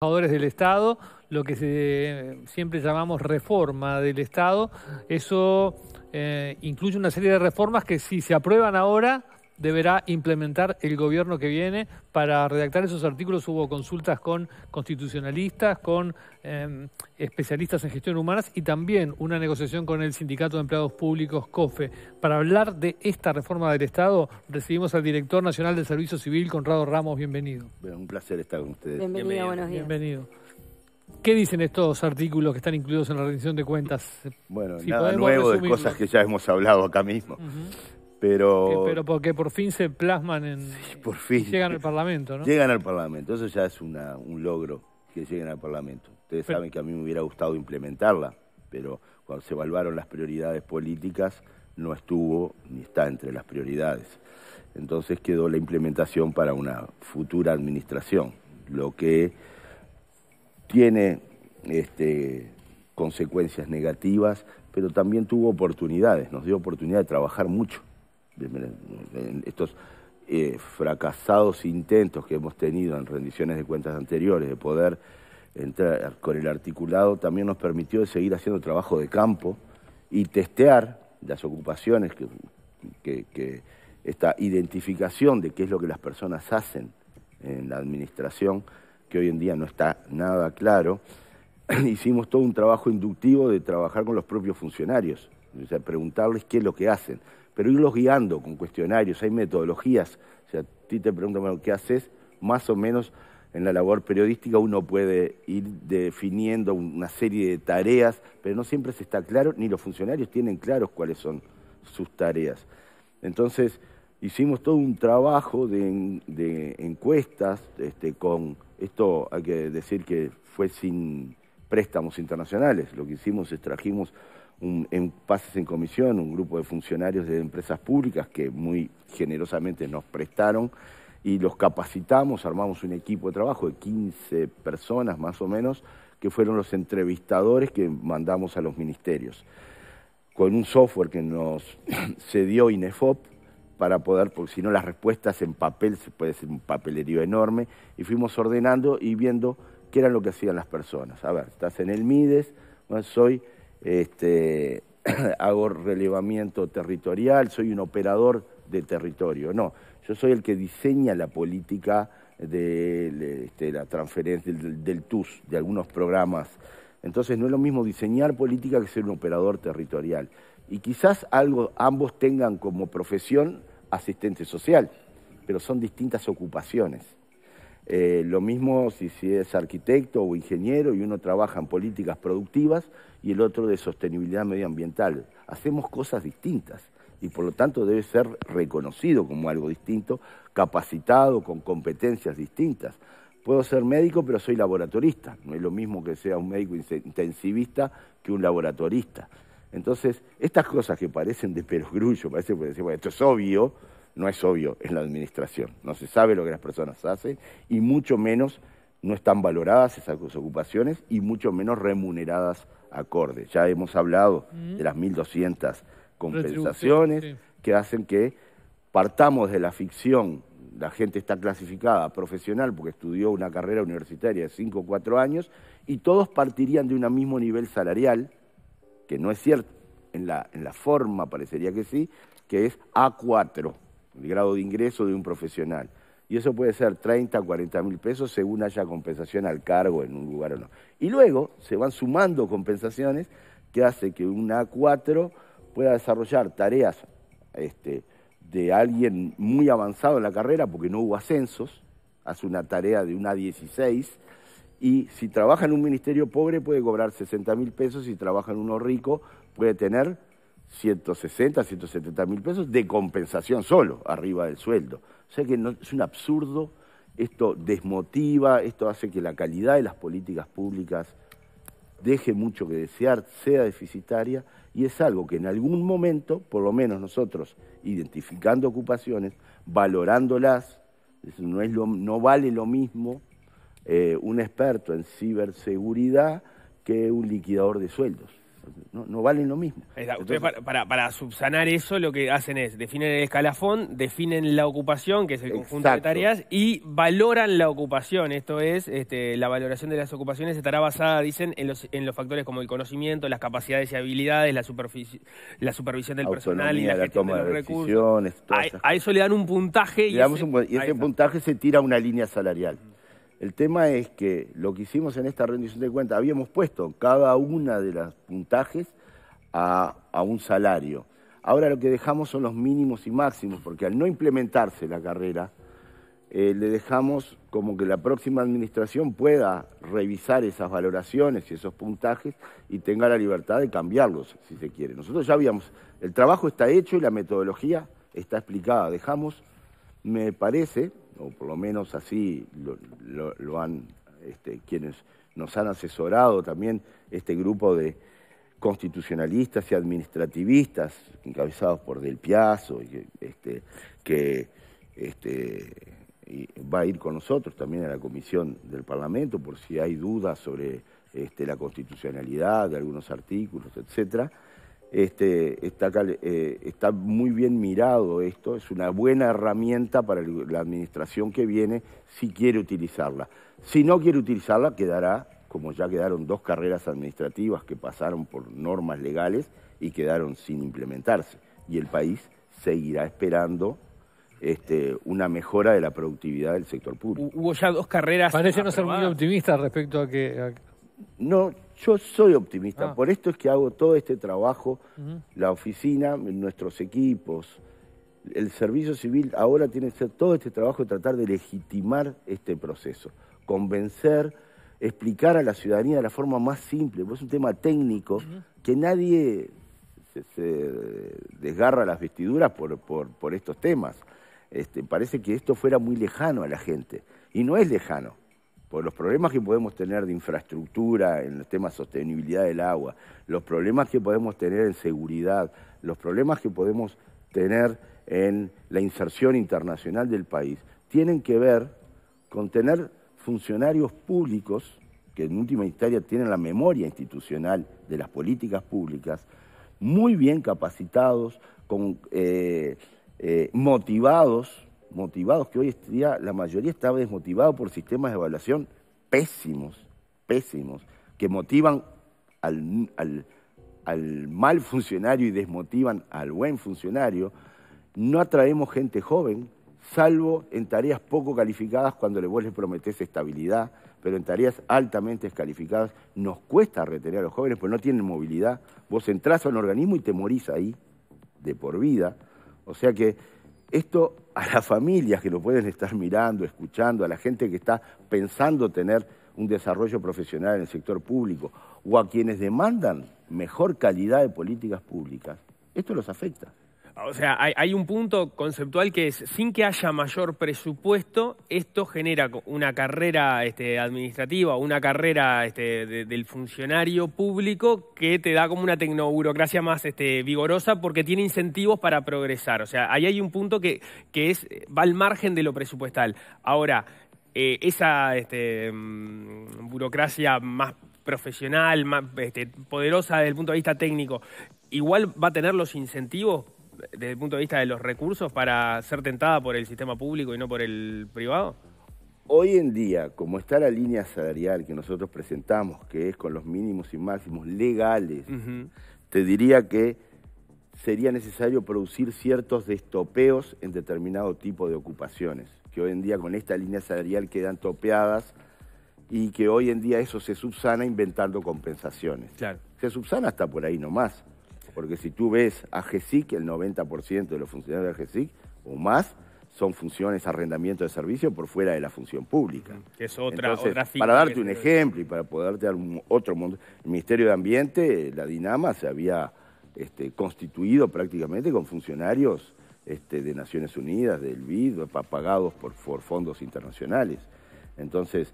del Estado, lo que se, siempre llamamos reforma del Estado. Eso eh, incluye una serie de reformas que si se aprueban ahora deberá implementar el gobierno que viene. Para redactar esos artículos hubo consultas con constitucionalistas, con em, especialistas en gestión humanas y también una negociación con el Sindicato de Empleados Públicos, COFE. Para hablar de esta reforma del Estado, recibimos al director nacional del Servicio Civil, Conrado Ramos. Bienvenido. un placer estar con ustedes. Bienvenido, buenos días. Bienvenido. ¿Qué dicen estos artículos que están incluidos en la rendición de cuentas? Bueno, nada nuevo de cosas que ya hemos hablado acá mismo. Pero, eh, pero porque por fin se plasman en... por fin. Llegan al Parlamento, ¿no? Llegan al Parlamento, eso ya es un logro que lleguen al Parlamento. Ustedes saben que a mí me hubiera gustado implementarla, pero cuando se evaluaron las prioridades políticas no estuvo ni está entre las prioridades. Entonces quedó la implementación para una futura administración, lo que tiene este, consecuencias negativas, pero también tuvo oportunidades, nos dio oportunidad de trabajar mucho estos eh, fracasados intentos que hemos tenido en rendiciones de cuentas anteriores de poder entrar con el articulado, también nos permitió seguir haciendo trabajo de campo y testear las ocupaciones, que, esta identificación de qué es lo que las personas hacen en la administración, que hoy en día no está nada claro. Hicimos todo un trabajo inductivo de trabajar con los propios funcionarios, preguntarles qué es lo que hacen pero irlos guiando con cuestionarios, hay metodologías. O sea, a ti te preguntan, bueno, ¿qué haces? Más o menos en la labor periodística uno puede ir definiendo una serie de tareas, pero no siempre se está claro, ni los funcionarios tienen claros cuáles son sus tareas. Entonces, hicimos todo un trabajo de, encuestas este, con, esto hay que decir que fue sin préstamos internacionales, lo que hicimos es trajimos en pases en comisión, un grupo de funcionarios de empresas públicas que muy generosamente nos prestaron y los capacitamos, armamos un equipo de trabajo de 15 personas más o menos, que fueron los entrevistadores que mandamos a los ministerios, con un software que nos cedió INEFOP para poder, porque si no las respuestas en papel, se puede ser un papelerío enorme, y fuimos ordenando y viendo qué era lo que hacían las personas. A ver, estás en el Mides, soy este, hago relevamiento territorial, soy un operador de territorio. No, yo soy el que diseña la política de, este, la transferencia del, TUS, de algunos programas. Entonces no es lo mismo diseñar política que ser un operador territorial. Y quizás ambos tengan como profesión asistente social, pero son distintas ocupaciones. Eh, lo mismo si, es arquitecto o ingeniero y uno trabaja en políticas productivas y el otro de sostenibilidad medioambiental. Hacemos cosas distintas y por lo tanto debe ser reconocido como algo distinto, capacitado, con competencias distintas. Puedo ser médico, pero soy laboratorista. No es lo mismo que sea un médico intensivista que un laboratorista. Entonces, estas cosas que parecen de perogrullo, parece que bueno esto es obvio, no es obvio en la administración. No se sabe lo que las personas hacen y mucho menos no están valoradas esas ocupaciones y mucho menos remuneradas acordes. Ya hemos hablado mm. de las 1.200 compensaciones que hacen que partamos de la ficción. La gente está clasificada profesional porque estudió una carrera universitaria de 5 o 4 años y todos partirían de un mismo nivel salarial, que no es cierto. En la, en la forma parecería que sí, que es A4 el grado de ingreso de un profesional. Y eso puede ser 30, 40 mil pesos según haya compensación al cargo en un lugar o no. Y luego se van sumando compensaciones que hace que un A4 pueda desarrollar tareas este, de alguien muy avanzado en la carrera porque no hubo ascensos, hace una tarea de un A16 y si trabaja en un ministerio pobre puede cobrar 60 mil pesos, si trabaja en uno rico puede tener 160, 170 mil pesos de compensación solo, arriba del sueldo. O sea que es un absurdo, esto desmotiva, esto hace que la calidad de las políticas públicas deje mucho que desear, sea deficitaria, y es algo que en algún momento, por lo menos nosotros, identificando ocupaciones, valorándolas, no, vale lo mismo eh, un experto en ciberseguridad que un liquidador de sueldos. Pues, no, valen lo mismo. para, subsanar eso lo que hacen es definen el escalafón, definen la ocupación, que es el conjunto de tareas, y valoran la ocupación. Esto es, este, la valoración de las ocupaciones estará basada, dicen, en los, en los factores como el conocimiento, las capacidades y habilidades, la, la supervisión del personal y la, de, los decisiones, recursos. A, eso le dan un puntaje. y, y ese puntaje se tira a una línea salarial. El tema es que lo que hicimos en esta rendición de cuentas, habíamos puesto cada una de las puntajes a, un salario. Ahora lo que dejamos son los mínimos y máximos, porque al no implementarse la carrera, eh, le dejamos como que la próxima administración pueda revisar esas valoraciones y esos puntajes y tenga la libertad de cambiarlos, si se quiere. Nosotros ya habíamos, el trabajo está hecho y la metodología está explicada. Dejamos me parece, o por lo menos así lo, han este, quienes nos han asesorado también este grupo de constitucionalistas y administrativistas encabezados por Del Piazzo, que este, este, va a ir con nosotros también a la comisión del Parlamento por si hay dudas sobre la constitucionalidad de algunos artículos, etcétera. Este, eh, está, muy bien mirado esto, es una buena herramienta para la administración que viene si quiere utilizarla. Si no quiere utilizarla, quedará, como ya quedaron dos carreras administrativas que pasaron por normas legales y quedaron sin implementarse. Y el país seguirá esperando este, una mejora de la productividad del sector público. Hubo ya dos carreras. Parece no ser muy optimista respecto a que... No, yo soy optimista, ah. por esto es que hago todo este trabajo, la oficina, nuestros equipos, el servicio civil ahora tiene que hacer todo este trabajo de tratar de legitimar este proceso, convencer, explicar a la ciudadanía de la forma más simple, es un tema técnico que nadie se, desgarra las vestiduras por, estos temas. Este, parece que esto fuera muy lejano a la gente, y no es lejano por los problemas que podemos tener de infraestructura, en el tema de sostenibilidad del agua, los problemas que podemos tener en seguridad, los problemas que podemos tener en la inserción internacional del país, tienen que ver con tener funcionarios públicos que en última instancia tienen la memoria institucional de las políticas públicas, muy bien capacitados, con, eh, eh, motivados motivados, que hoy día la mayoría estaba desmotivado por sistemas de evaluación pésimos, pésimos, que motivan al, mal funcionario y desmotivan al buen funcionario. No atraemos gente joven, salvo en tareas poco calificadas cuando vos les prometés estabilidad, pero en tareas altamente descalificadas nos cuesta retener a los jóvenes porque no tienen movilidad. Vos entras a un organismo y te morís ahí de por vida. O sea que esto a las familias que lo pueden estar mirando, escuchando, a la gente que está pensando tener un desarrollo profesional en el sector público o a quienes demandan mejor calidad de políticas públicas, esto los afecta o sea, hay, un punto conceptual que es, sin que haya mayor presupuesto, esto genera una carrera este, administrativa, una carrera este, del funcionario público que te da como una tecnoburocracia más este, vigorosa porque tiene incentivos para progresar. O sea, ahí hay un punto que, es, va al margen de lo presupuestal. Ahora, eh, esa mm, burocracia más profesional, más poderosa desde el punto de vista técnico, igual va a tener los incentivos desde el punto de vista de los recursos para ser tentada por el sistema público y no por el privado? Hoy en día, como está la línea salarial que nosotros presentamos, que es con los mínimos y máximos legales, te diría que sería necesario producir ciertos destopeos en determinado tipo de ocupaciones, que hoy en día con esta línea salarial quedan topeadas y que hoy en día eso se subsana inventando compensaciones. Se subsana hasta por ahí nomás. Porque si tú ves a GESIC, el 90% de los funcionarios de GESIC o más son funciones arrendamiento de servicio por fuera de la función pública. Es otra, Entonces, Para darte un ejemplo y para poder dar otro mundo, el Ministerio de Ambiente, la Dinama, se había este, constituido prácticamente con funcionarios este, de Naciones Unidas, del BID, pagados por, fondos internacionales. Entonces,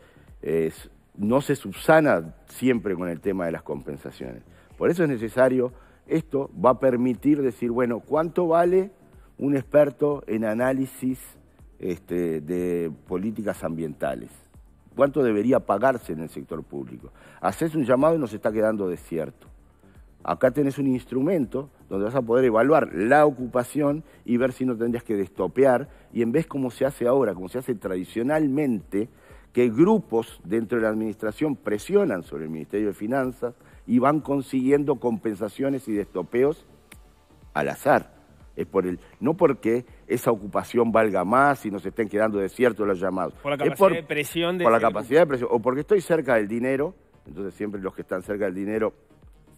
no se subsana siempre con el tema de las compensaciones. Por eso es necesario esto va a permitir decir, bueno, ¿cuánto vale un experto en análisis este, de políticas ambientales? ¿Cuánto debería pagarse en el sector público? Haces un llamado y nos está quedando desierto. Acá tenés un instrumento donde vas a poder evaluar la ocupación y ver si no tendrías que destopear. Y en vez como se hace ahora, como se hace tradicionalmente, que grupos dentro de la administración presionan sobre el Ministerio de Finanzas y van consiguiendo compensaciones y destopeos al azar. Es por el, no porque esa ocupación valga más y nos estén quedando desiertos los llamados. Por la capacidad de presión. por la capacidad de presión. O porque estoy cerca del dinero, entonces siempre los que están cerca del dinero...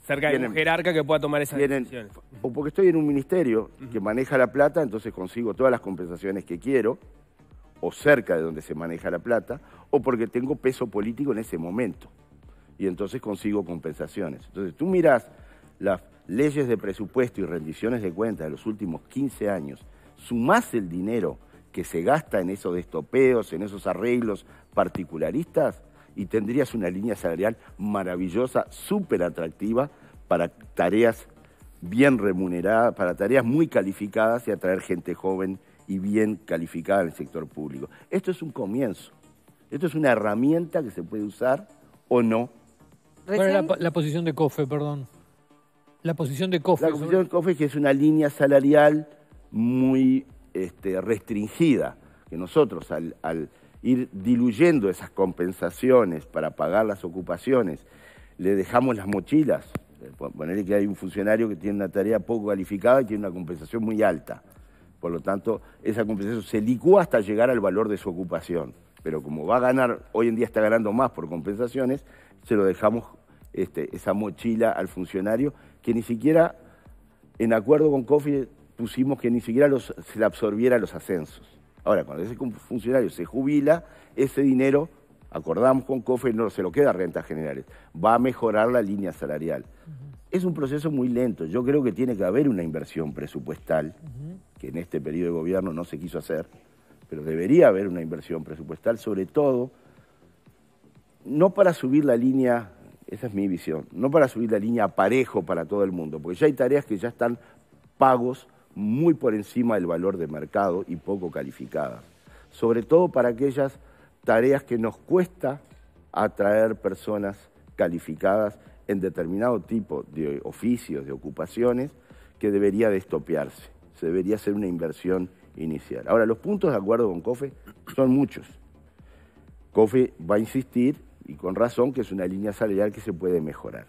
Cerca de un jerarca que pueda tomar esa decisión O porque estoy en un ministerio que maneja la plata, entonces consigo todas las compensaciones que quiero, o cerca de donde se maneja la plata, o porque tengo peso político en ese momento. Y entonces consigo compensaciones. Entonces tú miras las leyes de presupuesto y rendiciones de cuentas de los últimos 15 años, sumás el dinero que se gasta en esos destopeos, en esos arreglos particularistas, y tendrías una línea salarial maravillosa, súper atractiva para tareas bien remuneradas, para tareas muy calificadas y atraer gente joven y bien calificada en el sector público. Esto es un comienzo. Esto es una herramienta que se puede usar o no. ¿Cuál es la, posición de COFE, perdón? La posición de COFE. La posición de COFE es que es una línea salarial muy este, restringida, que nosotros al, al ir diluyendo esas compensaciones para pagar las ocupaciones, le dejamos las mochilas. Eh, Ponerle que hay un funcionario que tiene una tarea poco calificada y tiene una compensación muy alta. Por lo tanto, esa compensación se licúa hasta llegar al valor de su ocupación pero como va a ganar, hoy en día está ganando más por compensaciones, se lo dejamos este, esa mochila al funcionario que ni siquiera, en acuerdo con COFI, pusimos que ni siquiera se le absorbiera los ascensos. Ahora, cuando ese funcionario se jubila, ese dinero, acordamos con COFE, no se lo queda a rentas generales, va a mejorar la línea salarial. Es un proceso muy lento. Yo creo que tiene que haber una inversión presupuestal, que en este periodo de gobierno no se quiso hacer pero debería haber una inversión presupuestal, sobre todo, no para subir la línea, esa es mi visión, no para subir la línea parejo para todo el mundo, porque ya hay tareas que ya están pagos muy por encima del valor de mercado y poco calificadas, sobre todo para aquellas tareas que nos cuesta atraer personas calificadas en determinado tipo de oficios, de ocupaciones, que debería de estopearse. Se debería hacer una inversión Ahora, los puntos de acuerdo con COFE son muchos. COFE va a insistir, y con razón, que es una línea salarial que se puede mejorar.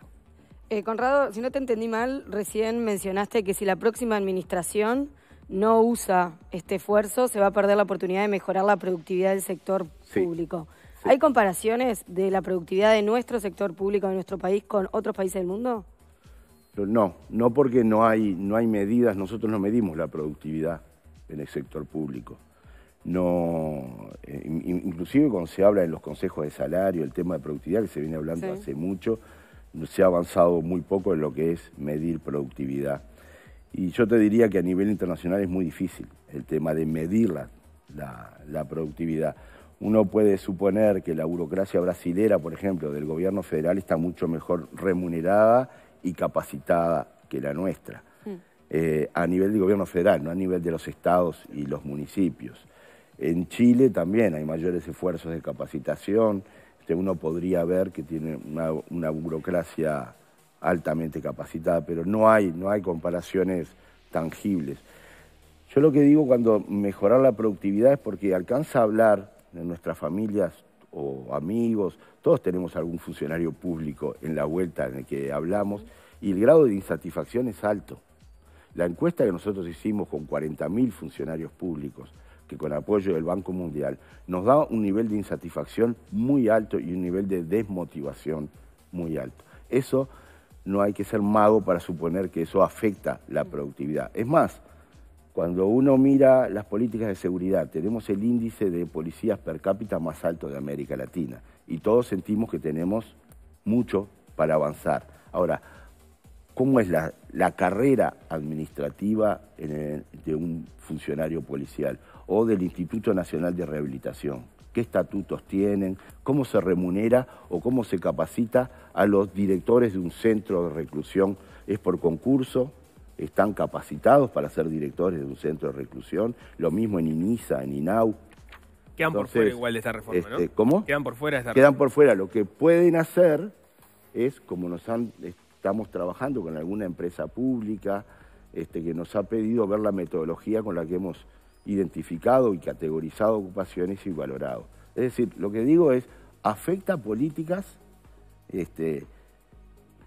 Eh, Conrado, si no te entendí mal, recién mencionaste que si la próxima administración no usa este esfuerzo, se va a perder la oportunidad de mejorar la productividad del sector público. ¿Hay comparaciones de la productividad de nuestro sector público de nuestro país con otros países del mundo? No, no porque no hay, no hay medidas, nosotros no medimos la productividad en el sector público. No, eh, inclusive cuando se habla en los consejos de salario, el tema de productividad que se viene hablando hace mucho, se ha avanzado muy poco en lo que es medir productividad. Y yo te diría que a nivel internacional es muy difícil el tema de medir la, la productividad. Uno puede suponer que la burocracia brasilera, por ejemplo, del gobierno federal está mucho mejor remunerada y capacitada que la nuestra. Eh, a nivel del gobierno federal, no a nivel de los estados y los municipios. En Chile también hay mayores esfuerzos de capacitación, este, uno podría ver que tiene una, burocracia altamente capacitada, pero no hay, no hay comparaciones tangibles. Yo lo que digo cuando mejorar la productividad es porque alcanza a hablar de nuestras familias o amigos, todos tenemos algún funcionario público en la vuelta en el que hablamos y el grado de insatisfacción es alto. La encuesta que nosotros hicimos con 40.000 funcionarios públicos, que con apoyo del Banco Mundial, nos da un nivel de insatisfacción muy alto y un nivel de desmotivación muy alto. Eso no hay que ser mago para suponer que eso afecta la productividad. Es más, cuando uno mira las políticas de seguridad, tenemos el índice de policías per cápita más alto de América Latina y todos sentimos que tenemos mucho para avanzar. Ahora, cómo es la, la carrera administrativa de un funcionario policial o del Instituto Nacional de Rehabilitación. ¿Qué estatutos tienen? ¿Cómo se remunera o cómo se capacita a los directores de un centro de reclusión? ¿Es por concurso? ¿Están capacitados para ser directores de un centro de reclusión? Lo mismo en INISA, en INAU. Quedan por fuera igual de esta reforma, ¿no? Este, ¿Cómo? Quedan por fuera de Quedan por fuera. Lo que pueden hacer es, como nos han estamos trabajando con alguna empresa pública este, que nos ha pedido ver la metodología con la que hemos identificado y categorizado ocupaciones y valorado. Es decir, lo que digo es, afecta políticas, este,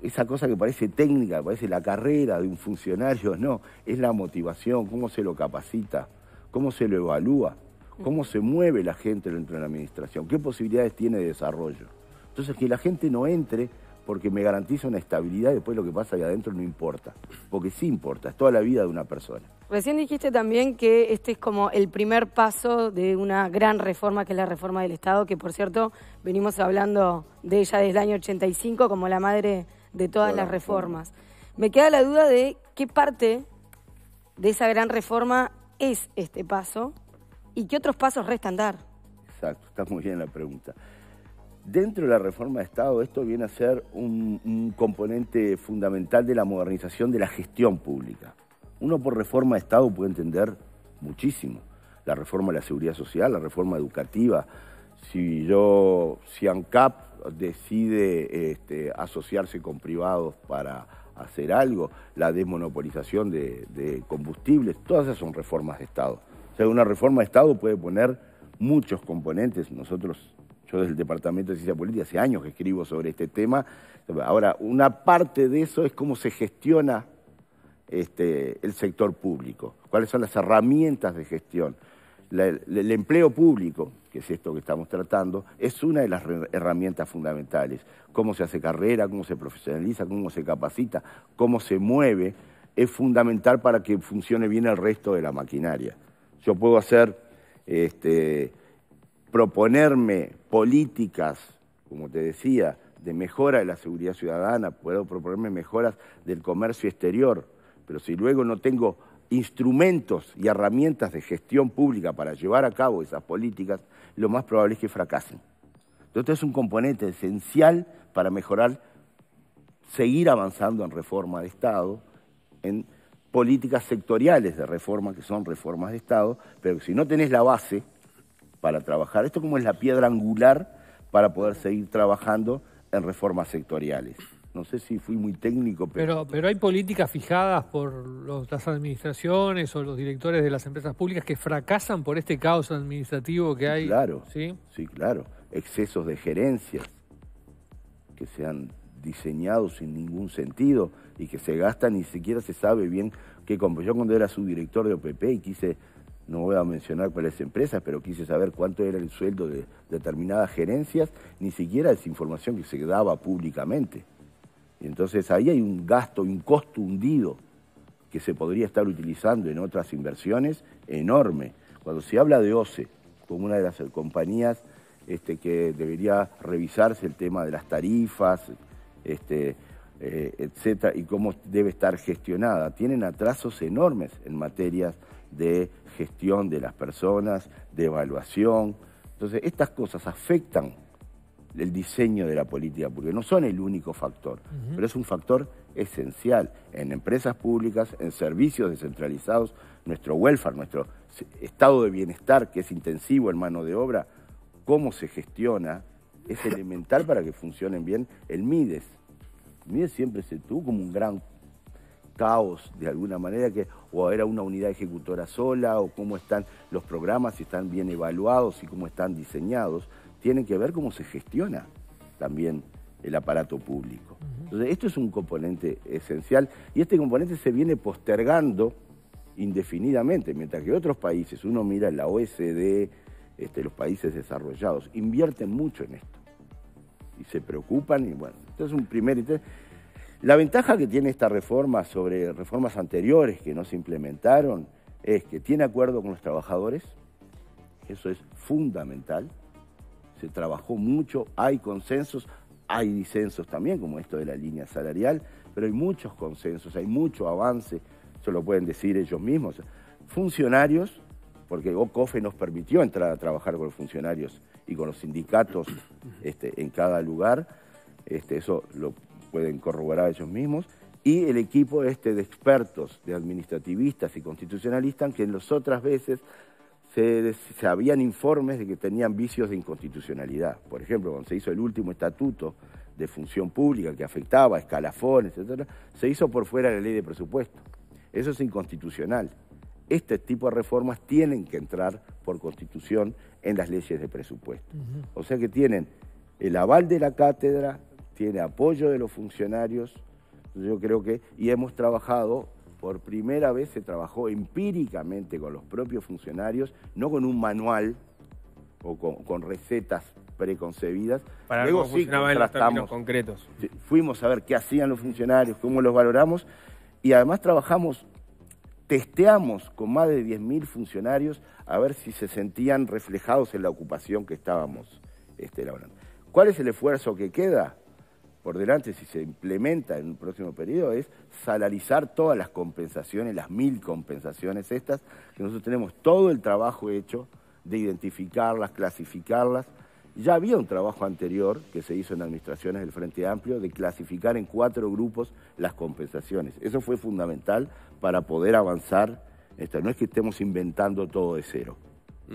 esa cosa que parece técnica, parece la carrera de un funcionario, no, es la motivación, cómo se lo capacita, cómo se lo evalúa, cómo se mueve la gente dentro de la administración, qué posibilidades tiene de desarrollo. Entonces, que la gente no entre porque me garantiza una estabilidad, y después lo que pasa ahí adentro no importa, porque sí importa, es toda la vida de una persona. Recién dijiste también que este es como el primer paso de una gran reforma, que es la reforma del Estado, que por cierto venimos hablando de ella desde el año 85 como la madre de todas las reformas. Me queda la duda de qué parte de esa gran reforma es este paso y qué otros pasos restan dar. Exacto, está muy bien la pregunta. Dentro de la reforma de Estado, esto viene a ser un, componente fundamental de la modernización de la gestión pública. Uno por reforma de Estado puede entender muchísimo. La reforma de la seguridad social, la reforma educativa. Si yo, si ANCAP decide este, asociarse con privados para hacer algo, la desmonopolización de, de combustibles, todas esas son reformas de Estado. O sea, una reforma de Estado puede poner muchos componentes. Nosotros yo desde el Departamento de Ciencia Política hace años que escribo sobre este tema. Ahora, una parte de eso es cómo se gestiona este, el sector público, cuáles son las herramientas de gestión. el, empleo público, que es esto que estamos tratando, es una de las herramientas fundamentales. Cómo se hace carrera, cómo se profesionaliza, cómo se capacita, cómo se mueve, es fundamental para que funcione bien el resto de la maquinaria. Yo puedo hacer este, proponerme políticas, como te decía, de mejora de la seguridad ciudadana, puedo proponerme mejoras del comercio exterior, pero si luego no tengo instrumentos y herramientas de gestión pública para llevar a cabo esas políticas, lo más probable es que fracasen. Entonces es un componente esencial para mejorar, seguir avanzando en reforma de Estado, en políticas sectoriales de reforma, que son reformas de Estado, pero si no tenés la base, para trabajar. Esto como es la piedra angular para poder seguir trabajando en reformas sectoriales. No sé si fui muy técnico, pero... Pero, hay políticas fijadas por las administraciones o los directores de las empresas públicas que fracasan por este caos administrativo que hay. claro, ¿sí? sí, claro. Excesos de gerencias que se han diseñado sin ningún sentido y que se gastan, ni siquiera se sabe bien qué Yo cuando era subdirector de OPP y quise no voy a mencionar cuáles empresas, pero quise saber cuánto era el sueldo de determinadas gerencias, ni siquiera esa información que se daba públicamente. Y entonces ahí hay un gasto, un que se podría estar utilizando en otras inversiones enorme. Cuando se habla de OCE como una de las compañías este, que debería revisarse el tema de las tarifas, este, eh, etcétera, y cómo debe estar gestionada, tienen atrasos enormes en materias de gestión de las personas, de evaluación. Entonces, estas cosas afectan el diseño de la política porque no son el único factor, pero es un factor esencial en empresas públicas, en servicios descentralizados, nuestro welfare, nuestro estado de bienestar, que es intensivo en mano de obra, cómo se gestiona, es elemental para que funcionen bien el MIDES. MIDES siempre se tuvo como un gran caos de alguna manera, que, o era una unidad ejecutora sola, o cómo están los programas, si están bien evaluados y cómo están diseñados, tiene que ver cómo se gestiona también el aparato público. Entonces, esto es un componente esencial y este componente se viene postergando indefinidamente, mientras que otros países, uno mira la OSD, este, los países desarrollados, invierten mucho en esto y se preocupan y bueno, esto es un primer interés. La ventaja que tiene esta reforma sobre reformas anteriores que no se implementaron es que tiene acuerdo con los trabajadores, eso es fundamental, se trabajó mucho, hay consensos, hay disensos también, como esto de la línea salarial, pero hay muchos consensos, hay mucho avance, eso lo pueden decir ellos mismos. Funcionarios, porque OCOFE nos permitió entrar a trabajar con los funcionarios y con los sindicatos este, en cada lugar, este, eso lo pueden corroborar ellos mismos, y el equipo este de expertos, de administrativistas y constitucionalistas, que en las otras veces se, se, habían informes de que tenían vicios de inconstitucionalidad. Por ejemplo, cuando se hizo el último estatuto de función pública que afectaba a escalafones, etc., se hizo por fuera de la ley de presupuesto. Eso es inconstitucional. Este tipo de reformas tienen que entrar por constitución en las leyes de presupuesto. O sea que tienen el aval de la cátedra, tiene apoyo de los funcionarios. Yo creo que, y hemos trabajado, por primera vez se trabajó empíricamente con los propios funcionarios, no con un manual o con, recetas preconcebidas. Para Luego sí términos concretos. Fuimos a ver qué hacían los funcionarios, cómo los valoramos, y además trabajamos testeamos con más de 10.000 funcionarios a ver si se sentían reflejados en la ocupación que estábamos este, elaborando. ¿Cuál es el esfuerzo que queda? por delante, si se implementa en un próximo periodo, es salarizar todas las compensaciones, las mil compensaciones estas, que nosotros tenemos todo el trabajo hecho de identificarlas, clasificarlas. Ya había un trabajo anterior que se hizo en administraciones del Frente Amplio de clasificar en cuatro grupos las compensaciones. Eso fue fundamental para poder avanzar. Esto no es que estemos inventando todo de cero.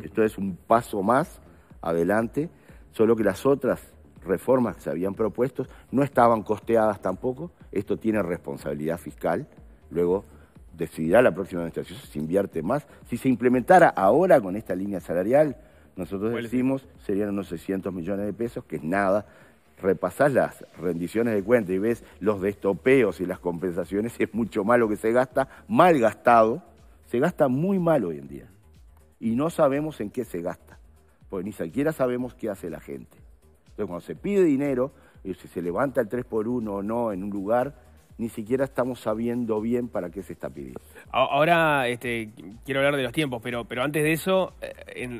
Esto es un paso más adelante, solo que las otras reformas que se habían propuesto no estaban costeadas tampoco. Esto tiene responsabilidad fiscal. Luego decidirá la próxima administración si se invierte más. Si se implementara ahora con esta línea salarial, nosotros decimos serían unos 600 millones de pesos, que es nada. Repasás las rendiciones de cuenta y ves los destopeos y las compensaciones, es mucho malo que se gasta, mal gastado. Se gasta muy mal hoy en día. Y no sabemos en qué se gasta, porque ni siquiera sabemos qué hace la gente. Entonces, cuando se pide dinero, eh, si se levanta el 3 por 1 o no en un lugar, ni siquiera estamos sabiendo bien para qué se está pidiendo. Ahora este, quiero hablar de los tiempos, pero, pero antes de eso, eh,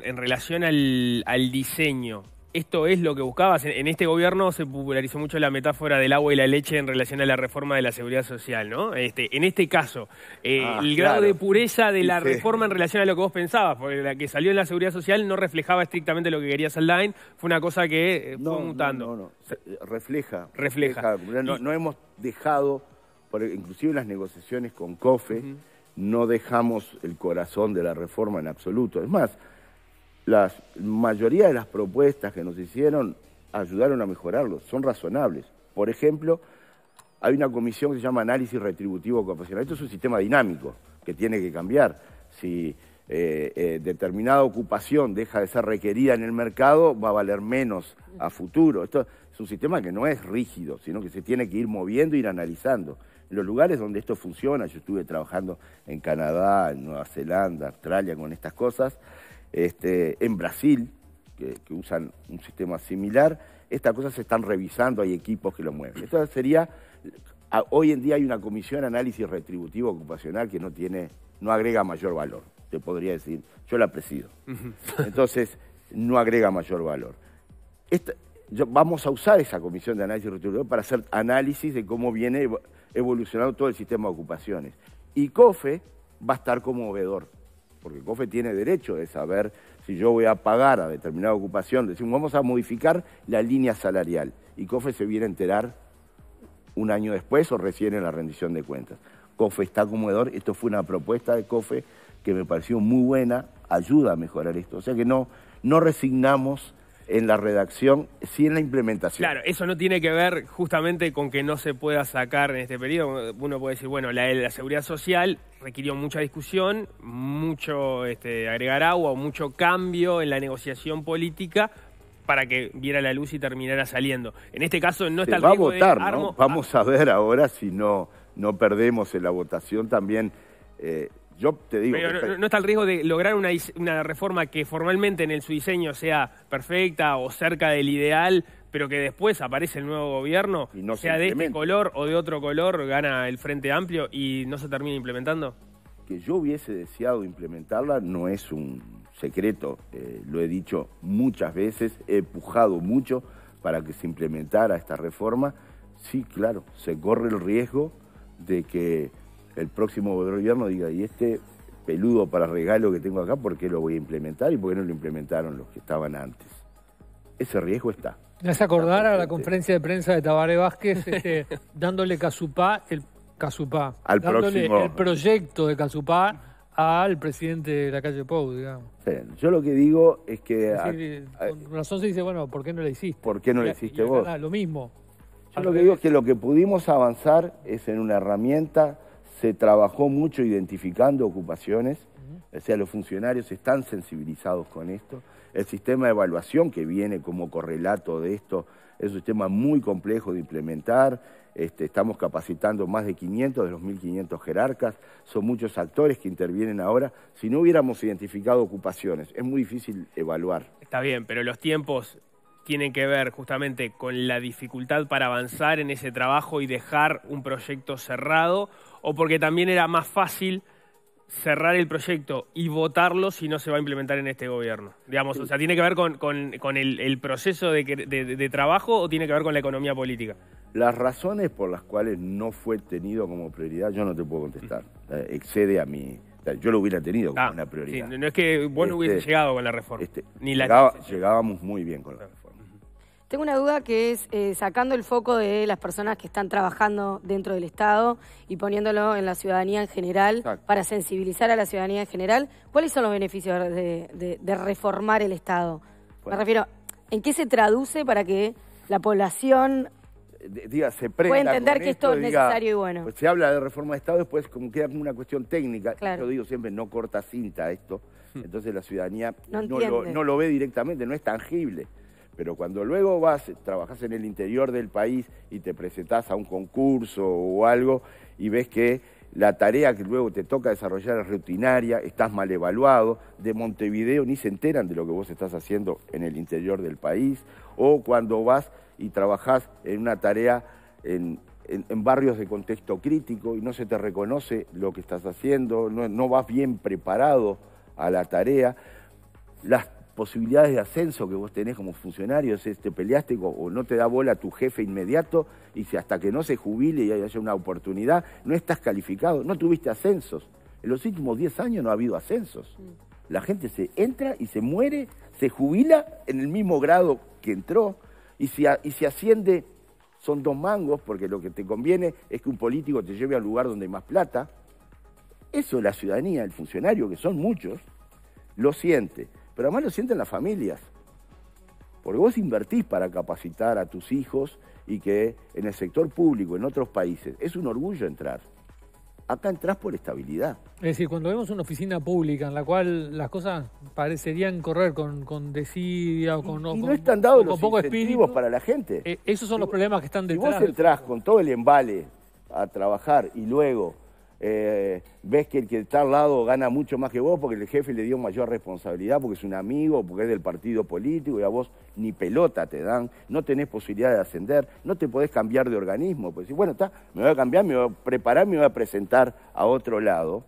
en, relación al diseño, esto es lo que buscabas. En, este gobierno se popularizó mucho la metáfora del agua y la leche en relación a la reforma de la seguridad social, ¿no? Este, en este caso, eh, ah, el grado de pureza de la reforma en relación a lo que vos pensabas, porque la que salió en la seguridad social no reflejaba estrictamente lo que querías online, fue una cosa que eh, fue mutando. No, no, no. Eh, refleja. Refleja. No, hemos dejado, inclusive las negociaciones con COFE, no dejamos el corazón de la reforma en absoluto. Es más, la mayoría de las propuestas que nos hicieron ayudaron a mejorarlo, son razonables. Por ejemplo, hay una comisión que se llama Análisis Retributivo profesional. Esto es un sistema dinámico que tiene que cambiar. Si eh, eh, determinada ocupación deja de ser requerida en el mercado, va a valer menos a futuro. Esto es un sistema que no es rígido, sino que se tiene que ir moviendo e ir analizando. En los lugares donde esto funciona, yo estuve trabajando en Canadá, en Nueva Zelanda, Australia, con estas cosas, este, en Brasil, que, usan un sistema similar, estas cosas se están revisando, hay equipos que lo mueven. Esto sería, hoy en día hay una comisión de análisis retributivo ocupacional que no tiene, no agrega mayor valor, te podría decir, yo la presido. Entonces, no agrega mayor valor. vamos a usar esa comisión de análisis retributivo para hacer análisis de cómo viene evolucionando todo el sistema de ocupaciones. Y COFE va a estar como movedor porque COFE tiene derecho de saber si yo voy a pagar a determinada ocupación, decimos, vamos a modificar la línea salarial. Y COFE se viene a enterar un año después o recién en la rendición de cuentas. COFE está acomodador, esto fue una propuesta de COFE que me pareció muy buena, ayuda a mejorar esto. O sea que no, no resignamos en la redacción, sí en la implementación. Claro, eso no tiene que ver justamente con que no se pueda sacar en este periodo. Uno puede decir, bueno, la, seguridad social requirió mucha discusión, mucho este, agregar agua mucho cambio en la negociación política para que viera la luz y terminara saliendo. En este caso no está se el va a votar, Vamos a ver ahora si no, no perdemos en la votación también. Eh, yo te digo. no, está el riesgo de lograr una, reforma que formalmente en el, su diseño sea perfecta o cerca del ideal, pero que después aparece el nuevo gobierno, sea de este color o de otro color, gana el Frente Amplio y no se termina implementando? Que yo hubiese deseado implementarla no es un secreto, eh, lo he dicho muchas veces, he empujado mucho para que se implementara esta reforma. Sí, claro, se corre el riesgo de que el próximo gobierno diga, y este peludo para regalo que tengo acá, ¿por qué lo voy a implementar y por qué no lo implementaron los que estaban antes? Ese riesgo está. Me hace acordar a la conferencia de prensa de Tabaré Vázquez este, dándole casupá el casupá, al el proyecto de casupá al presidente de la calle Pou, digamos. yo lo que digo es que... Eh, razón se dice, bueno, ¿por qué no le hiciste? ¿Por qué no le hiciste vos? lo mismo. Yo lo que digo es que lo que pudimos avanzar es en una herramienta se trabajó mucho identificando ocupaciones, o sea, los funcionarios están sensibilizados con esto. El sistema de evaluación que viene como correlato de esto es un sistema muy complejo de implementar. Este, estamos capacitando más de 500 de los 1.500 jerarcas. Son muchos actores que intervienen ahora. Si no hubiéramos identificado ocupaciones, es muy difícil evaluar. Está bien, pero los tiempos tiene que ver justamente con la dificultad para avanzar en ese trabajo y dejar un proyecto cerrado, o porque también era más fácil cerrar el proyecto y votarlo si no se va a implementar en este gobierno? Digamos, o sea, ¿tiene que ver con, el, proceso de, trabajo o tiene que ver con la economía política? Las razones por las cuales no fue tenido como prioridad, yo no te puedo contestar. Eh, excede a mi... Yo lo hubiera tenido como ah, una prioridad. no es que vos no este, llegado con la reforma. Este, ni llegábamos muy bien con la reforma. Tengo una duda que es eh, sacando el foco de las personas que están trabajando dentro del Estado y poniéndolo en la ciudadanía en general para sensibilizar a la ciudadanía en general, ¿cuáles son los beneficios de, reformar el Estado? Me refiero, ¿en qué se traduce para que la población diga, se entender que esto, es necesario y bueno. Pues, se habla de reforma de Estado, después como queda como una cuestión técnica. Claro. Yo digo siempre, no corta cinta esto. Hmm. Entonces la ciudadanía no, lo, ve directamente, no es tangible. Pero cuando luego vas, trabajás en el interior del país y te presentás a un concurso o algo y ves que la tarea que luego te toca desarrollar es rutinaria, estás mal evaluado, de Montevideo ni se enteran de lo que vos estás haciendo en el interior del país, o cuando vas y trabajás en una tarea en, barrios de contexto crítico y no se te reconoce lo que estás haciendo, no, no vas bien preparado a la tarea. Las posibilidades de ascenso que vos tenés como funcionario, si este, peleaste o no te da bola tu jefe inmediato y si hasta que no se jubile y haya una oportunidad, no estás calificado, no tuviste ascensos. En los últimos 10 años no ha habido ascensos. Mm. La gente se entra y se muere, se jubila en el mismo grado que entró y si, y si asciende son dos mangos porque lo que te conviene es que un político te lleve al lugar donde hay más plata. Eso la ciudadanía, el funcionario, que son muchos, lo siente pero además lo sienten las familias. Porque vos invertís para capacitar a tus hijos y que en el sector público, en otros países, es un orgullo entrar. Acá entras por estabilidad. Es decir, cuando vemos una oficina pública en la cual las cosas parecerían correr con, con desidia o con... no están dados los poco para la gente. Eh, esos son los problemas que están detrás. Si vos entras con todo el embale a trabajar y luego eh, ves que el que está al lado gana mucho más que vos porque el jefe le dio mayor responsabilidad, porque es un amigo, porque es del partido político y a vos ni pelota te dan, no tenés posibilidad de ascender, no te podés cambiar de organismo, pues bueno, está, me voy a cambiar, me voy a preparar, me voy a presentar a otro lado.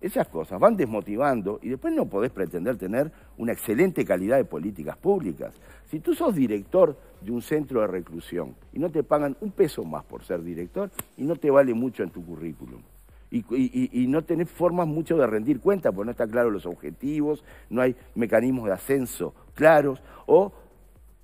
Esas cosas van desmotivando y después no podés pretender tener una excelente calidad de políticas públicas. Si tú sos director de un centro de reclusión y no te pagan un peso más por ser director y no te vale mucho en tu currículum. Y, no tenés formas mucho de rendir cuentas porque no están claros los objetivos, no hay mecanismos de ascenso claros, o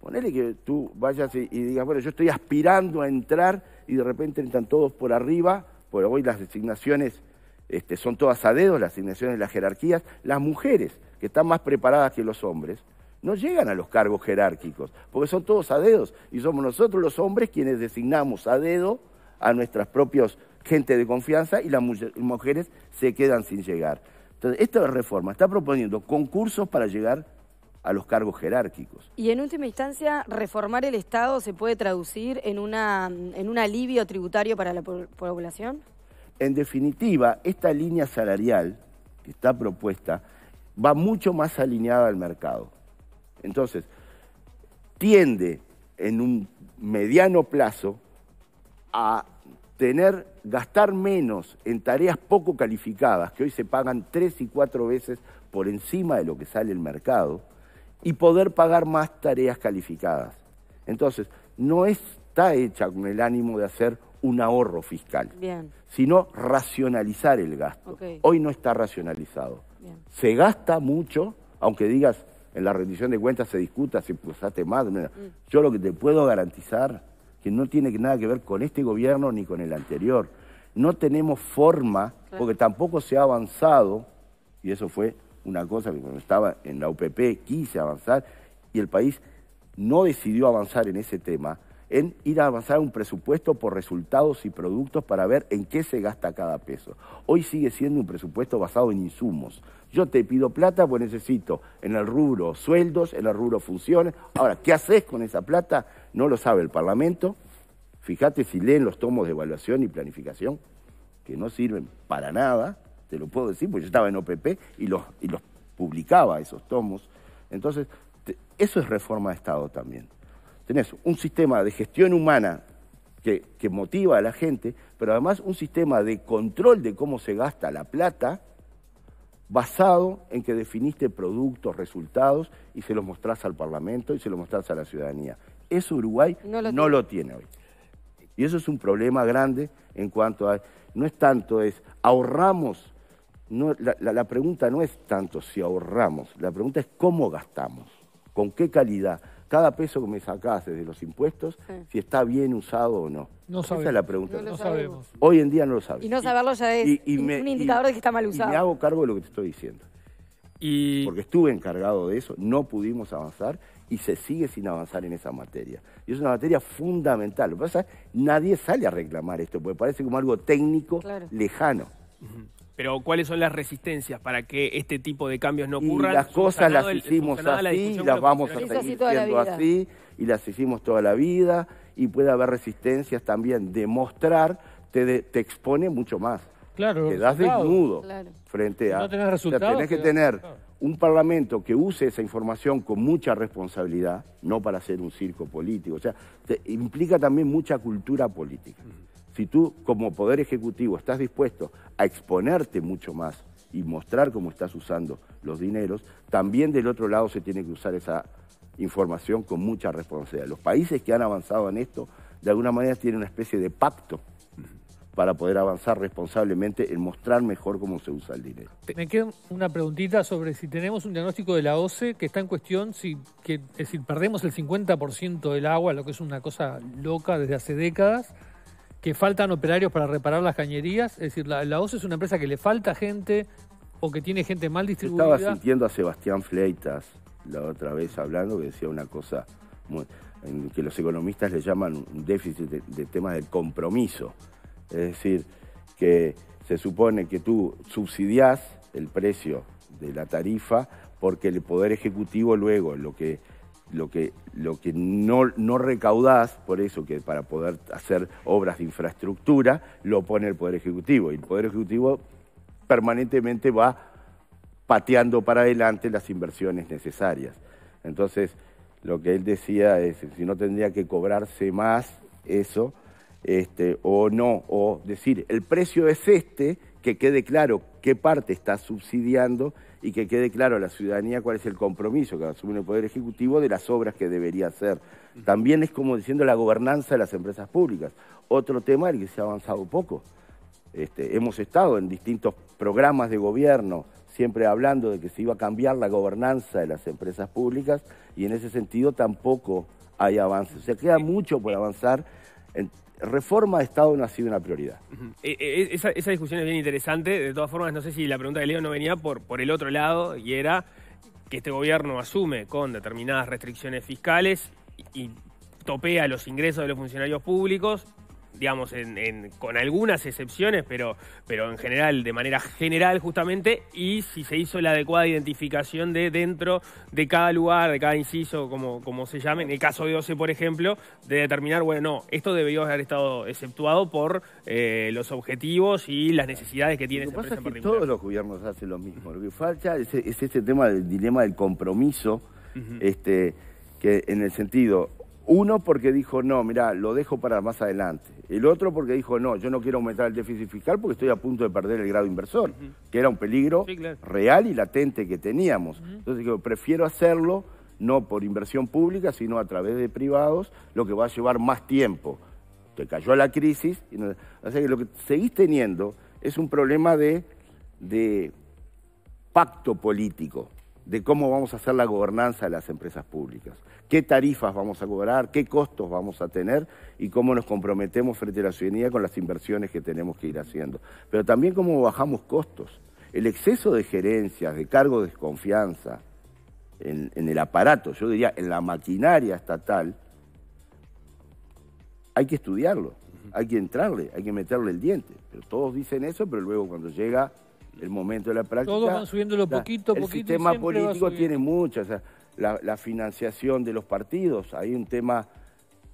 Ponele que tú vayas y, digas, bueno, yo estoy aspirando a entrar y de repente entran todos por arriba, porque hoy las designaciones este, son todas a dedos las asignaciones de las jerarquías, las mujeres, que están más preparadas que los hombres, no llegan a los cargos jerárquicos, porque son todos a dedos, y somos nosotros los hombres quienes designamos a dedo a nuestras propias gente de confianza y las mujeres se quedan sin llegar. Entonces, esta reforma está proponiendo concursos para llegar a los cargos jerárquicos. Y en última instancia, reformar el Estado se puede traducir en, en un alivio tributario para la población? En definitiva, esta línea salarial que está propuesta va mucho más alineada al mercado. Entonces, tiende en un mediano plazo a tener, gastar menos en tareas poco calificadas, que hoy se pagan tres y cuatro veces por encima de lo que sale el mercado, y poder pagar más tareas calificadas. Entonces, no está hecha con el ánimo de hacer un ahorro fiscal, sino racionalizar el gasto. Hoy no está racionalizado. Se gasta mucho, aunque digas en la rendición de cuentas se discuta si usaste más. Mm. Yo lo que te puedo garantizar, que no tiene nada que ver con este gobierno ni con el anterior. No tenemos forma, porque tampoco se ha avanzado, y eso fue una cosa que cuando estaba en la UPP quise avanzar, y el país no decidió avanzar en ese tema, en ir a avanzar un presupuesto por resultados y productos para ver en qué se gasta cada peso. Hoy sigue siendo un presupuesto basado en insumos. Yo te pido plata pues necesito en el rubro sueldos, en el rubro funciones. Ahora, ¿qué haces con esa plata? No lo sabe el Parlamento. Fíjate si leen los tomos de evaluación y planificación, que no sirven para nada, te lo puedo decir, porque yo estaba en OPP y los, y los publicaba esos tomos. Entonces, eso es reforma de Estado también tenés un sistema de gestión humana que, motiva a la gente, pero además un sistema de control de cómo se gasta la plata basado en que definiste productos, resultados y se los mostrás al Parlamento y se los mostrás a la ciudadanía. Eso Uruguay no lo, tiene. hoy. Y eso es un problema grande en cuanto a... No es tanto, es ahorramos la, pregunta no es tanto si ahorramos, la pregunta es cómo gastamos, con qué calidad cada peso que me sacás desde los impuestos, si está bien usado o no. No Esa es la pregunta. No lo sabemos. Hoy en día no lo sabemos. Y no saberlo ya es un indicador de que está mal usado. Y me hago cargo de lo que te estoy diciendo. Y... Porque estuve encargado de eso, no pudimos avanzar y se sigue sin avanzar en esa materia. Y es una materia fundamental. Lo que pasa es que nadie sale a reclamar esto, porque parece como algo técnico lejano. Pero ¿cuáles son las resistencias para que este tipo de cambios no ocurran? las cosas las hicimos así, las vamos a seguir haciendo así, y las hicimos toda la vida, y puede haber resistencias también. Demostrar te, te expone mucho más. Claro. das desnudo frente a... No tenés resultados. O que tener un parlamento que use esa información con mucha responsabilidad, no para hacer un circo político. O sea, te, implica también mucha cultura política. Si tú como Poder Ejecutivo estás dispuesto a exponerte mucho más y mostrar cómo estás usando los dineros, también del otro lado se tiene que usar esa información con mucha responsabilidad. Los países que han avanzado en esto, de alguna manera tienen una especie de pacto para poder avanzar responsablemente en mostrar mejor cómo se usa el dinero. Me queda una preguntita sobre si tenemos un diagnóstico de la OCE que está en cuestión, si es decir, perdemos el 50% del agua, lo que es una cosa loca desde hace décadas, que faltan operarios para reparar las cañerías. Es decir, la, la es una empresa que le falta gente o que tiene gente mal distribuida. Estaba sintiendo a Sebastián Fleitas la otra vez hablando que decía una cosa que los economistas le llaman un déficit de, de temas del compromiso. Es decir, que se supone que tú subsidias el precio de la tarifa porque el Poder Ejecutivo luego lo que lo que, no, no recaudás, por eso que para poder hacer obras de infraestructura, lo pone el Poder Ejecutivo. Y el Poder Ejecutivo permanentemente va pateando para adelante las inversiones necesarias. Entonces, lo que él decía es, si no tendría que cobrarse más eso, este, o no, o decir, el precio es este, que quede claro qué parte está subsidiando y que quede claro a la ciudadanía cuál es el compromiso que asume el Poder Ejecutivo de las obras que debería hacer. También es como diciendo la gobernanza de las empresas públicas, otro tema en el que se ha avanzado poco. Este, hemos estado en distintos programas de gobierno siempre hablando de que se iba a cambiar la gobernanza de las empresas públicas y en ese sentido tampoco hay avances. O sea, queda mucho por avanzar reforma de Estado no ha sido una prioridad. E, e, e, esa, discusión es bien interesante. De todas formas, no sé si la pregunta de Leo no venía por, el otro lado y era que este gobierno asume con determinadas restricciones fiscales y topea los ingresos de los funcionarios públicos digamos, con algunas excepciones, pero, pero en general, de manera general justamente, y si se hizo la adecuada identificación de dentro de cada lugar, de cada inciso, como, como se llame, en el caso de OCE, por ejemplo, de determinar, bueno, no, esto debió haber estado exceptuado por eh, los objetivos y las necesidades que tiene lo esa pasa empresa es Todos los gobiernos hacen lo mismo, lo que falta es, este tema del dilema del compromiso, este, que en el sentido, uno porque dijo, no, mira, lo dejo para más adelante. El otro porque dijo, no, yo no quiero aumentar el déficit fiscal porque estoy a punto de perder el grado inversor, que era un peligro real y latente que teníamos. Entonces, prefiero hacerlo no por inversión pública, sino a través de privados, lo que va a llevar más tiempo. Te cayó la crisis, y o sea que lo que seguís teniendo es un problema de pacto político, de cómo vamos a hacer la gobernanza de las empresas públicas qué tarifas vamos a cobrar, qué costos vamos a tener y cómo nos comprometemos frente a la ciudadanía con las inversiones que tenemos que ir haciendo. Pero también cómo bajamos costos. El exceso de gerencias, de cargo de desconfianza en, el aparato, yo diría en la maquinaria estatal, hay que estudiarlo, hay que entrarle, hay que meterle el diente. Pero todos dicen eso, pero luego cuando llega el momento de la práctica... Todos van subiéndolo poquito, a poquito. El sistema político tiene muchas la, financiación de los partidos. Hay un tema,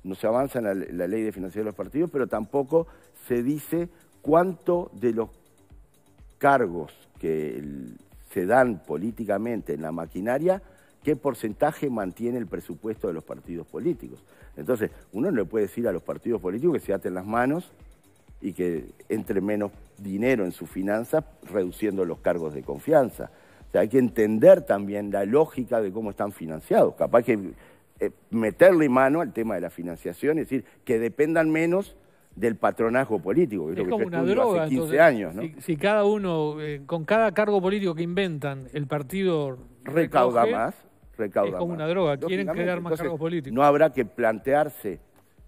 no se avanza en la, ley de financiación de los partidos, pero tampoco se dice cuánto de los cargos que se dan políticamente en la maquinaria, qué porcentaje mantiene el presupuesto de los partidos políticos. Entonces, uno no le puede decir a los partidos políticos que se aten las manos y que entre menos dinero en su finanza reduciendo los cargos de confianza. O hay que entender también la lógica de cómo están financiados. Capaz que eh, meterle mano al tema de la financiación, es decir, que dependan menos del patronazgo político. es, como una droga. ¿no? si, cada uno, eh, con cada cargo político que inventan, el partido recauda más, es como una droga. Quieren crear más cargos políticos. No habrá que plantearse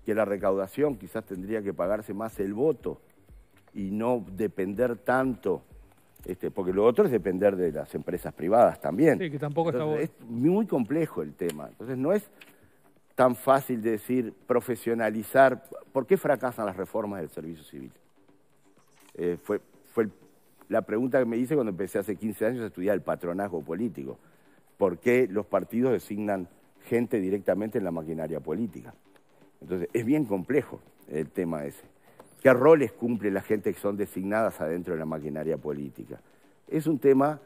que la recaudación quizás tendría que pagarse más el voto y no depender tanto este, porque lo otro es depender de las empresas privadas también. que tampoco Es muy complejo el tema. Entonces no es tan fácil de decir profesionalizar. ¿Por qué fracasan las reformas del servicio civil? Eh, fue fue la pregunta que me hice cuando empecé hace 15 años a estudiar el patronazgo político. ¿Por qué los partidos designan gente directamente en la maquinaria política? Entonces es bien complejo el tema ese qué roles cumple la gente que son designadas adentro de la maquinaria política. Es un tema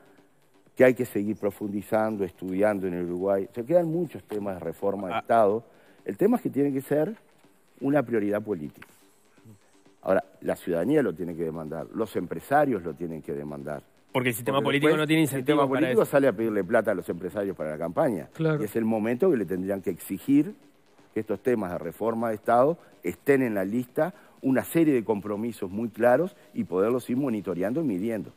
que hay que seguir profundizando, estudiando en Uruguay. Se quedan muchos temas de reforma de ah. Estado. El tema es que tiene que ser una prioridad política. Ahora, la ciudadanía lo tiene que demandar, los empresarios lo tienen que demandar. Porque el sistema político no tiene incentivo. El sistema político sale a pedirle plata a los empresarios para la campaña. Claro. Y es el momento que le tendrían que exigir que estos temas de reforma de Estado estén en la lista una serie de compromisos muy claros y poderlos ir monitoreando y midiendo.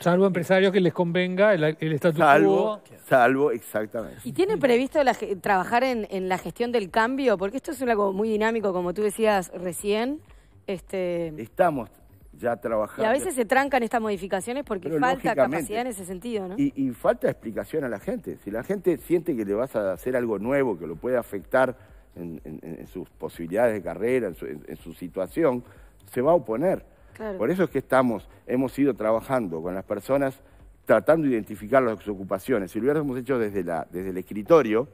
Salvo empresarios que les convenga el, el estatuto. Salvo, salvo, exactamente. ¿Y tienen previsto trabajar en, la gestión del cambio? Porque esto es algo muy dinámico, como tú decías recién. Este, Estamos ya trabajando. Y a veces se trancan estas modificaciones porque falta capacidad en ese sentido, ¿no? y falta explicación a la gente. Si la gente siente que le vas a hacer algo nuevo, que lo puede afectar en, sus posibilidades de carrera, en su, situación, se va a oponer. Por eso es que estamos, hemos ido trabajando con las personas tratando de identificar las ocupaciones. Si lo hubiéramos hecho desde, la, desde el escritorio,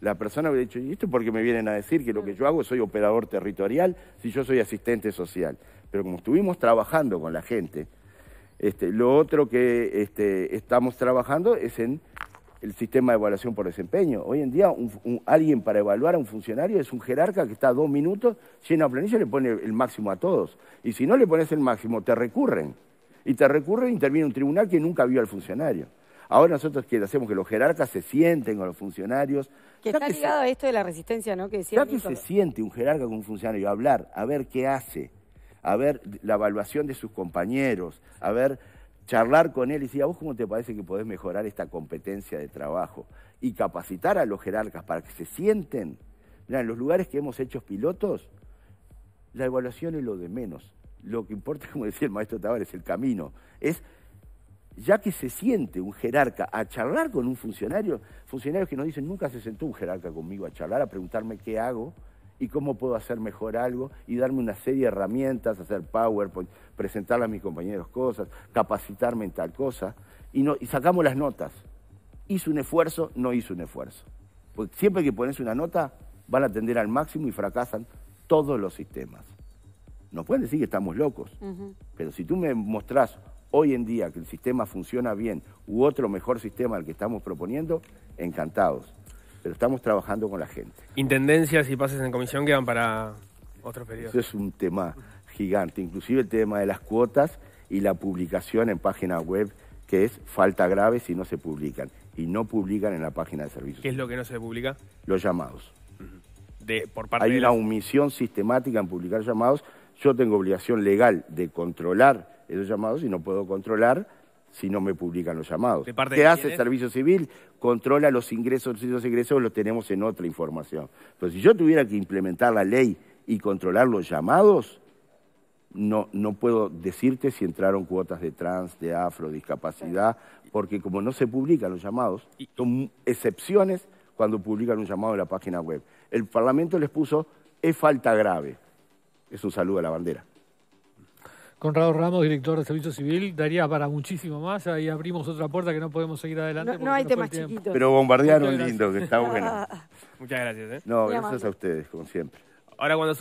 la persona hubiera dicho, ¿y esto por qué me vienen a decir que lo que yo hago soy operador territorial si yo soy asistente social? Pero como estuvimos trabajando con la gente, este, lo otro que este, estamos trabajando es en el sistema de evaluación por desempeño. Hoy en día alguien para evaluar a un funcionario es un jerarca que está dos minutos, llena planilla y le pone el máximo a todos. Y si no le pones el máximo, te recurren. Y te recurren, interviene un tribunal que nunca vio al funcionario. Ahora nosotros que hacemos que los jerarcas se sienten con los funcionarios. Que está ligado a esto de la resistencia, ¿no? Que se siente un jerarca con un funcionario, a hablar, a ver qué hace, a ver la evaluación de sus compañeros, a ver charlar con él y decir, ¿a vos cómo te parece que podés mejorar esta competencia de trabajo? Y capacitar a los jerarcas para que se sienten. en los lugares que hemos hecho pilotos, la evaluación es lo de menos. Lo que importa, como decía el maestro Tavares, el camino. Es ya que se siente un jerarca a charlar con un funcionario, funcionarios que nos dicen, nunca se sentó un jerarca conmigo a charlar, a preguntarme qué hago, y cómo puedo hacer mejor algo y darme una serie de herramientas, hacer PowerPoint, presentarle a mis compañeros cosas, capacitarme en tal cosa. Y, no, sacamos las notas. Hizo un esfuerzo, no hizo un esfuerzo. Porque siempre que pones una nota, van a atender al máximo y fracasan todos los sistemas. No pueden decir que estamos locos, pero si tú me mostrás hoy en día que el sistema funciona bien u otro mejor sistema al que estamos proponiendo, encantados pero estamos trabajando con la gente. Intendencias y pases en comisión quedan para otro periodo. Eso es un tema gigante, inclusive el tema de las cuotas y la publicación en página web, que es falta grave si no se publican. Y no publican en la página de servicios. ¿Qué es lo que no se publica? Los llamados. De, por Hay una omisión sistemática en publicar llamados. Yo tengo obligación legal de controlar esos llamados y no puedo controlar si no me publican los llamados. ¿Qué hace el Servicio Civil? Controla los ingresos, los ingresos los tenemos en otra información. Pero si yo tuviera que implementar la ley y controlar los llamados, no, no puedo decirte si entraron cuotas de trans, de afro, de discapacidad, porque como no se publican los llamados, son excepciones cuando publican un llamado en la página web. El Parlamento les puso, es falta grave. Es un saludo a la bandera. Conrado Ramos, director de Servicio Civil, daría para muchísimo más. Ahí abrimos otra puerta que no podemos seguir adelante. No, hay temas chiquitos. Pero bombardearon lindo, que está bueno. Muchas gracias. ¿eh? No, gracias a ustedes, como siempre. Ahora cuando